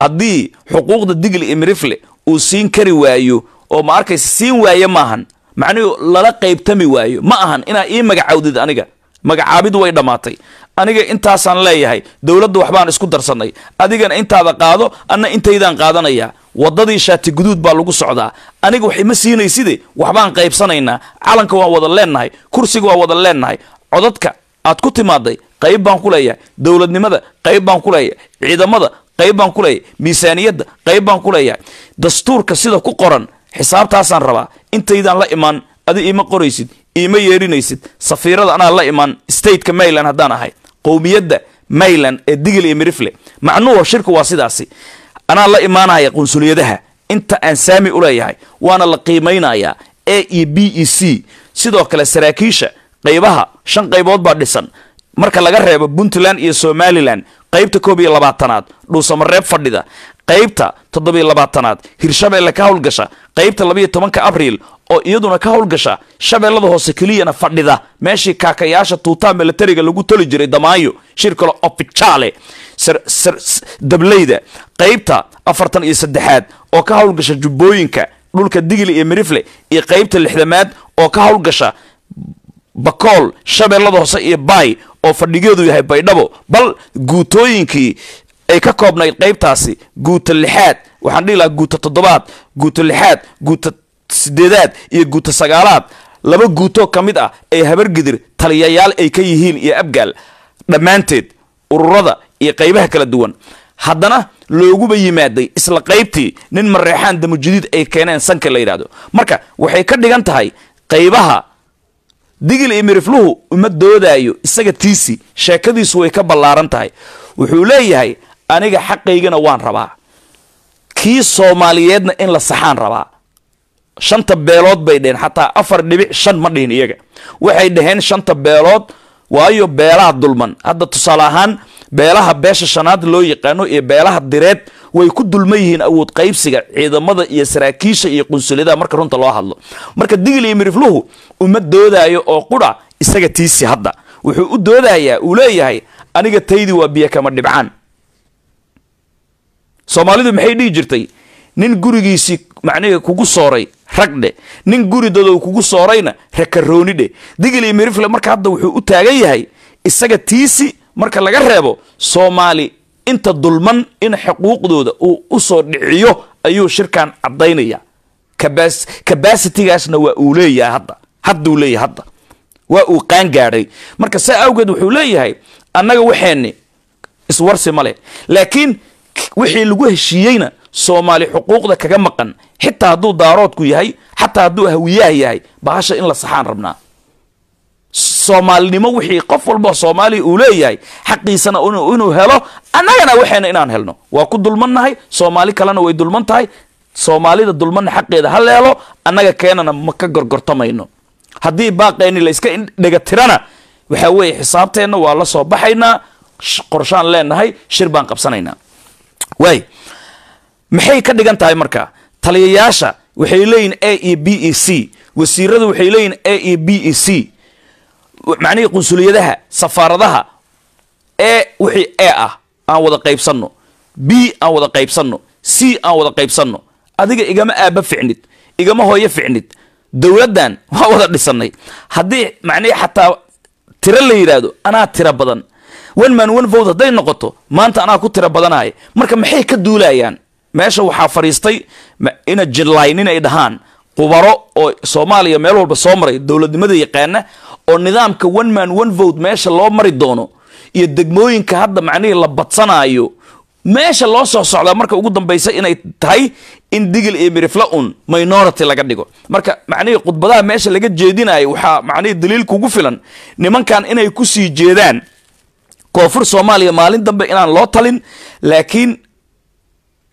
haddii xuquuqda digli iyo uu siin kari waayo oo ma arkaysa siin waaye maahan macnuhu lala qaybtami waayo ma ahan inaa ii magacawdid aniga magacaabid way dhammaatay aniga intaasaan leeyahay dowladda waxbaan isku darsannay adigana intaada qaado anna intaydaan qaadanayaa waddadii shaati guduud baa lagu socdaa aniga wax ima siinayside waxbaan qaybsanaynaa calanka waan wada leennahay kursiga waan wada leennahay codadka aad ku timaaday qayb baan ku leeyahay dowladnimada qayb baan ku leeyahay ciidamada qayb baan ku leeyahay miisaaniyadda qayb baan ku leeyahay dastuurka sida ku qoran xisaabtaasaan rabaa intaydaan la imaan adi ima qoraysid ima yeerinaysid safiirada anaa la imaan stateka maryland haddaan ahay qowmiyadda maryland ee digil iyo mirifle macnuhu shirka waa sidaasi anaa la imaanaya qunsuliyadaha inta aan saami u leeyahay waana la qiimaynayaa a e b e c sidoo kale saraakiisha qaybaha shan qaybood baa dhisan marka laga reebo puntland iyo somalilan qaybta koob iyo labaatanaad dhuusamareeb fadhida qaybta toddobiyo labaatanaad hirshabeelle ka howlgasha qaybta labayo tobanka abriil oo iyaduna ka howlgasha shabeellada hoose keliyana fadhida meeshii kaakayaasha tuutaa milatariga lagu toli jiray damaayo shir kale oficaale dablayda qaybta afartan iyo saddexaad oo ka howlgasha jubbooyinka dhulka digli iyo mirifle iyo qaybta lixdamaad oo ka howlgasha bakool shabeellada hoose iyo bay oo fadhigeedu yahay baydhabo bal guutooyinkii ay ka koobnayd qaybtaasi guuta lixaad waxaan dhihi lahaa guuta toddobaad guuta lixaad guuta sideedaad iyo guuta sagaalaad laba guuto ka mid ah ee habargidir taliyayaal ay ka yihiin iyo abgaal dhammaanteed ururada iyo qaybaha kala duwan haddana looguba yimaaday isla qaybtii nin mareexaan damujudiid ay keeneen sanka la yidhaahdo marka waxay ka dhigan tahay qaybaha digil iyo mirifluhu uma doodaayo isaga tiisi sheekadiisu way ka ballaaran tahay wuxuu leeyahay aniga xaqaygana waan rabaa kii soomaaliyeedna in la saxaan rabaa shanta beelood bay dheheen xataa afar dhibic shan ma dhihin iyaga waxay dhaheen shanta beelood waayo beelaha dulman hadda tusaale ahaan beelaha beesha shanaad loo yaqaano iyo beelaha direed way ku dulman yihiin awood qaybsiga ciidamada iyo saraakiisha iyo qunsuliyadaha marka runta loo hadlo marka digil iyo mirifluhu uma doodayo oo qudha isaga tiisi hadda wuxuu u doodayaa uu leeyahay aniga taydi waa biyo kama dhibcaan soomaalidu maxay dhihi jirtay nin gurigiisii macnihi kugu sooray ragdhe nin guri guridooda kugu soorayna rakaroonidhe digil iyo mirifle marka hadda wuxuu u taagan yahay isaga tiisi marka laga reebo soomaali inta dulman in xuquuqdooda uu usoo dhiciyo ayuu shirkan caddaynaya cabacitigaasna waa uu leeyahay hadda hadduu leeyahay hadda waa uu qaan gaadhay marka saa awgeed wuxuu leeyahay annaga waxeenni iswarsi ma leh laakiin wixii lagu heshiiyeyna soomaali xuquuqda kaga maqan xitaa hadduu daaroodku yahay xataa hadduu ahwiyaah yahay bahasha in la saxaan rabnaa soomaalinimo wixii qof walba soomaaliya uu leeyahay xaqiisana inuu helo annagana waxayna inaan helno waa ku dulmannahay soomaali kalena way dulman tahay soomaalida dulmanna xaqeeda ha leelo annaga keenana ma ka gorgortamayno haddii baaqeenni la iska waxaa weeye xisaabteenna waa la soo baxaynaa qorshaan leenahay shir baan qabsanaynaa waay maxay ka dhigan tahay marka taliyayaasha waxay leeyihin a e b e c wasiiradu waxay leeyihin a e b e c macnihii qunsuliyadaha safaaradaha ee wixii ee ah aan wada qaybsanno b aan wada qaybsanno c aan wada qaybsanno adiga igama aaba ficnid igama hooyo ficnid dowladdan waa wada dhisanay haddii macnihii xataa tiro la yidhaahdo anaa tiro badan one man one vote hadday noqoto maanta anaa ku tiro badanaya marka maxay ka duulayaan meesha waxaa fadhiistay ina jillaynin ay dhahaan khubaro oo soomaaliya meel walba soo maray dowladnimada yaqaana oo nidaamka one man one vote meesha loo mari doono iyo degmooyinka hadda macnihii la badsanaayo meesha loo soo socda marka ugu dambaysa inay tahay in digil iyo mirifla un minority laga dhigo marka macnihii khudbadaha meesha laga jeedinayo waxaa macnihii daliil kugu filan nimankan inay ku sii jeedaan koonfur soomaaliya maalin dambe inaan loo talin laakiin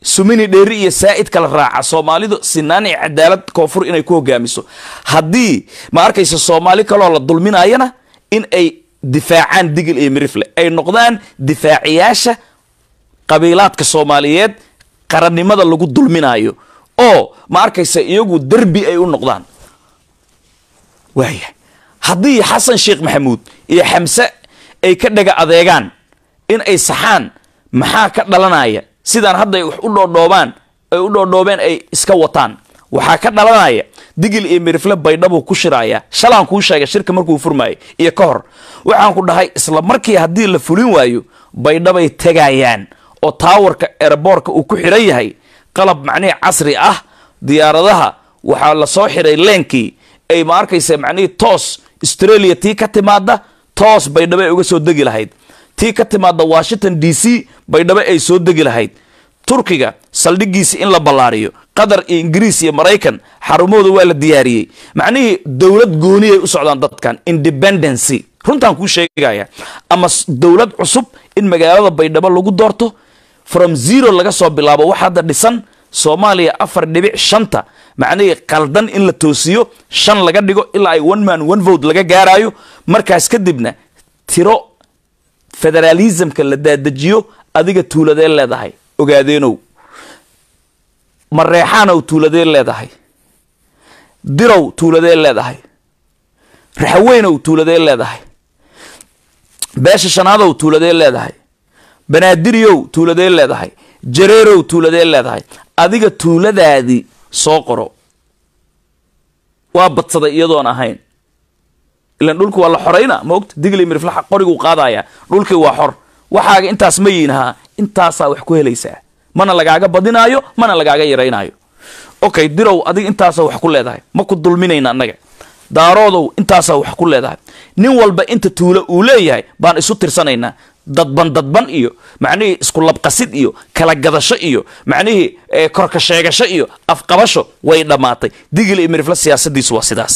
sumini dheeri iyo saa'id kala raaca soomaalidu sinaan iyo cadaalad koonfur inay ku hogaamiso haddii ma arkaysa soomaali kaloo la dulminayana in ay difaacaan digil iyo mirifle ay noqdaan difaaciyaasha qabiilaadka soomaaliyeed qarannimada lagu dulminayo oo ma arkaysa iyagu derbi ay u noqdaan waaya haddii xasan sheekh maxamuud iyo xamse ay ka dhaga adeegaan in ay saxaan maxaa ka dhalanaya sidaan hadday wax u dhoodhoobaan ay u dhoodhoobeen ay iska wataan waxaa ka dhalanaya digil iyo mirifle baydhabuu ku shiraaya shalaan kuu sheegay shirka markuu furmaayay iyo ka hor waxaan ku dhahay isla markii haddii la fulin waayo baydhabay tegayaan oo taawarka eraboorka uu ku xidhan yahay qalab macnihii casri ah diyaaradaha waxaa lasoo xiray xidhay leenkii ay ma arkaysa macnihii toos australia tii ka timaada toos baydhabo uga soo degi lahayd tii ka timaadda washington d c baydhabo ay soo degi lahayd turkiga saldhigiisa in la ballaariyo qatar iyo ingiriis iyo maraykan xarumahooda waa la diyaariyey macnihii dowlad gooni ay u socdaan dadkan independency runtaan kuu sheegaya ama dowlad cusub in magaalada baydhabo lagu doorto from zero laga soo bilaabo wax hadda dhisan soomaaliya afar dhibic shanta macnihii qaldan in la toosiyo shan laga dhigo ilaa ay one man one vote laga gaarayo markaas kadibna tiro federaalismka la daadajiyo adiga tuuladee leedahay ogaadeenow mareexaanow tuuladee leedahay dirow tuuladee leedahay raxweynow tuuladee leedahay beesha shanaadow tuuladee leedahay banaadiriyow tuuladee leedahay jareerow tuuladee leedahay adiga tuuladaadii soo qoro waa badsaday iyadoon ahayn ilan dhulka waa la xorayna maogta digley mirflaxa qoriguu qaadaya dhulkii waa xor waxaaga intaas ma yiinahaa intaasaa wax ku helaysaa mana lagaaga badinaayo mana lagaaga yaraynaayo okay dirow adiga intaasaa wax ku leedahay maku dulminayna annaga daaroodow intaasaa wax ku leedahay nin walba inta tuulo uu leeyahay baan isu tirsanaynaa dadban dadban iyo macnihii isku labqasid iyo kala gadasho iyo macnihii eh, korka sheegasho iyo afqabasho way dhammaatay digil iyo mirifla siyaasadiisu waa sidaas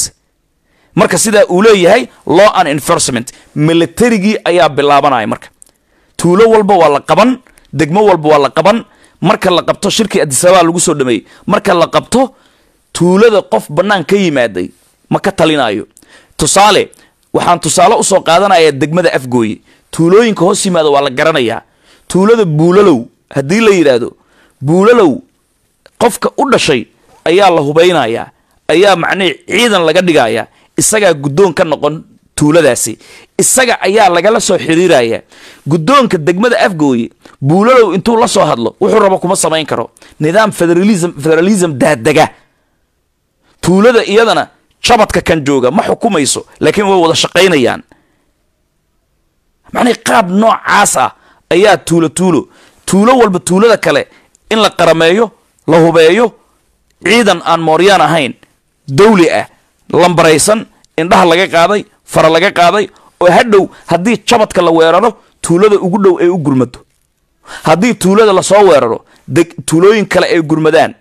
marka sidaa uu leeyahay law and enforcement militarigii ayaa bilaabanaya marka tuulo walba waa la qaban degmo walba waa la qaban marka la qabto shirkii adisabaa lagu soo dhameeyey marka la qabto tuulada qof bannaan ka yimaaday ma ka talinaayo tusaale waxaan tusaale usoo qaadanayaa degmada afgooye tuulooyinka hoos yimaada waa la garanayaa tuulada buulalow haddii la yidhaahdo buulalow qofka u dhashay ayaa la hubaynayaa ayaa macnihii ciidan laga dhigayaa isagaa guddoon ka noqon tuuladaasi isaga ayaa lagala soo xiriiraya guddoonka degmada afgooye buulalow intuu la soo hadlo wuxuu rabo kuma samayn karo nidaam federalism federalism daadega tuulada iyadana jabadka kan jooga ma xukumayso laakiin way wada shaqaynayaan macnii qaab noocaas ah ayaa tuulo tuulo tuulo walba tuulada kale in la qarameeyo la hubeeyo ciidan aan mooryaan ahayn dawli ah lambaraysan indhaha laga qaaday fara laga qaaday oo hadhow haddii jabadka la weeraro tuulada ugu dhow ay u gurmado haddii tuulada lasoo weeraro tuulooyin kale ay gurmadaan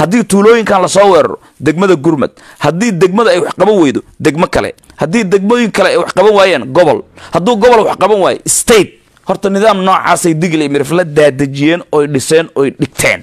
haddii tuulooyinkan lasoo weeraro degmada gurmad haddii degmada ay wax qaban weydo degmo kale haddii degmooyin kale ay wax qaban waayaan gobol hadduu gobol wax qaban waayo state horta nidaam noocaasay digli mirifla daadejiyeen oy dhiseen oy dhigteen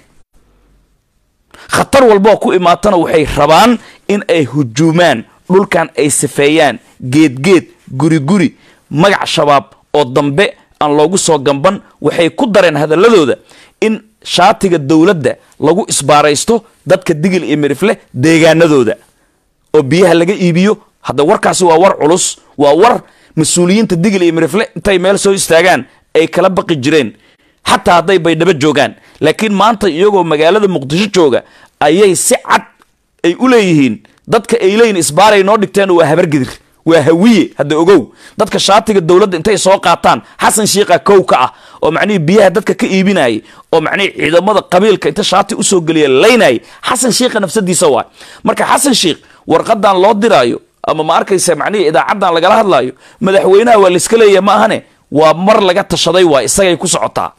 khatar walboo ku imaatana waxay rabaan in ay hujuumaan dhulkan ay sifeeyaan geedgeed guriguri magac shabaab oo dambe aan loogu soo gamban waxay ku dareen hadaladooda in shaatiga dowladda lagu isbaaraysto dadka digil iyo mirifle deegaanadooda oo biyaha laga iibiyo hadda warkaasi waa war culus waa war mas-uuliyiinta digil iyo mirifle intay meel soo istaagaan ay kala baqi jireen xataa hadday baydhabo joogaan laakiin maanta iyagoo magaalada muqdisho jooga ayay si cad ay u leeyihiin dadka ay leeyihin isbaaray noo dhigteen waa habargedir waa hawiye hadda ogow dadka shaatiga dowladda intay soo qaataan xasan shiikha kow ka ah oo macnihii biyaha dadka ka iibinayay oo macnihii ciidamada qabiilka inta shaati usoo geliya laynayay xasan shiikha nafsadiisa waay marka xasan shiikh warqadan loo diraayo ama ma arkaysa macnihii idaacadan lagala hadlaayo madaxweynaha waa layska leeyahy ma ahane waa mar laga tashaday waay isagay ku socotaa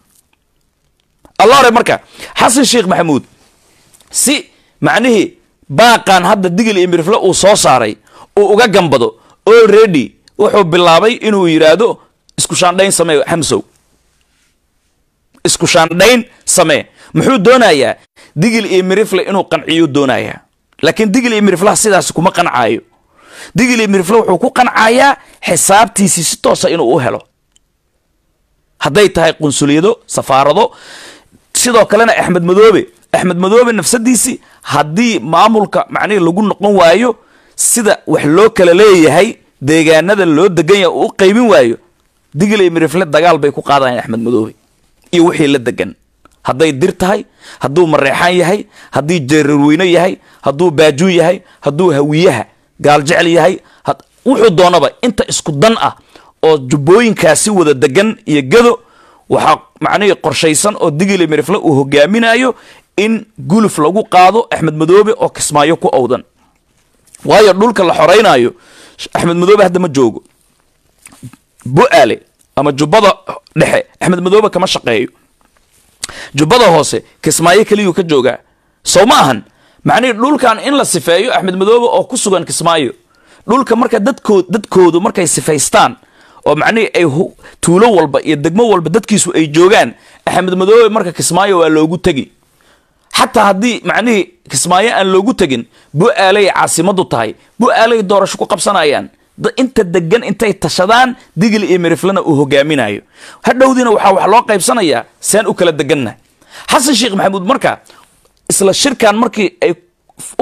alla marka xasan sheikh maxamuud si macnihii baaqan hadda digil iyo mirifle uu soo saaray uu uga gambado already wuxuu bilaabay inuu yidhaahdo isku shaandhayn samee xamsow isku samee muxuu doonayaa digil iyo mirifle inuu qanciyo doonayaa laakiin digil iyo miriflaha sidaas kuma qancaayo digil iyo mirifle wuxuu ku qancayaa xisaabtiisii si toosa inuu u helo hadday tahay qunsuliyado safaarado sidoo kalena axmed madoobe axmed madoobe nafsadiisii haddii maamulka macnihii lagu noqon waayo sida wax loo kala leeyahay deegaanada loo degan yahay u qaybin waayo digle mirifle dagaal bay ku qaadayaan axmed madoobe iyo wixii la degan hadday dir tahay hadduu mareexaan yahay haddii jeerarweyne yahay hadduu baajuun yahay hadduu hawiyaha gaal jecel yahay wuxuu doonaba inta isku dan ah oo jubbooyinkaasi wada degan iyo gado waxaa macnihii qorshaysan oo digile mirifle uu hogaaminayo in guluf lagu qaado axmed madoobe oo kismaayo ku owdan waayo dhulka la xoreynaayo axmed madoobe hadda ma joogo bu-aale ama jubbada dhexe axmed madoobe kama shaqeeyo jubbada hoose kismaayo keliyuu ka joogaa sow ma ahan macnihii dhulkan in la sifeeyo axmed madoobe oo ku sugan kismaayo dhulka marka dadkood dadkoodu markay sifaystaan oo macnihii ay tuulo walba iyo degmo walba dadkiisu ay joogaan axmed madoobe marka kismaayo waa loogu tegi xataa haddii macnihii kismaayo aan loogu tegin bu-aalay caasimadu tahay bu-aalay doorasho ku qabsanayaan inta degan intay tashadaan digil iyo meriflana uu hogaaminayo hadhowdiina waxaa wax loo qaybsanayaa saan u kala deganna xasan sheekh maxamuud marka isla shirkan markii ay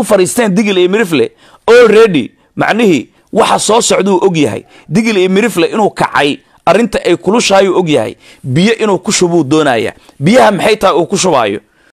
u fariisteen digil iyo merifle already macnihii waxa soo socduu og yahay digil iyo merifle inuu kacay arrinta ay kulushahay og yahay biyo inuu ku shubuu doonaya biyaha maxay tahay uu ku shubaayo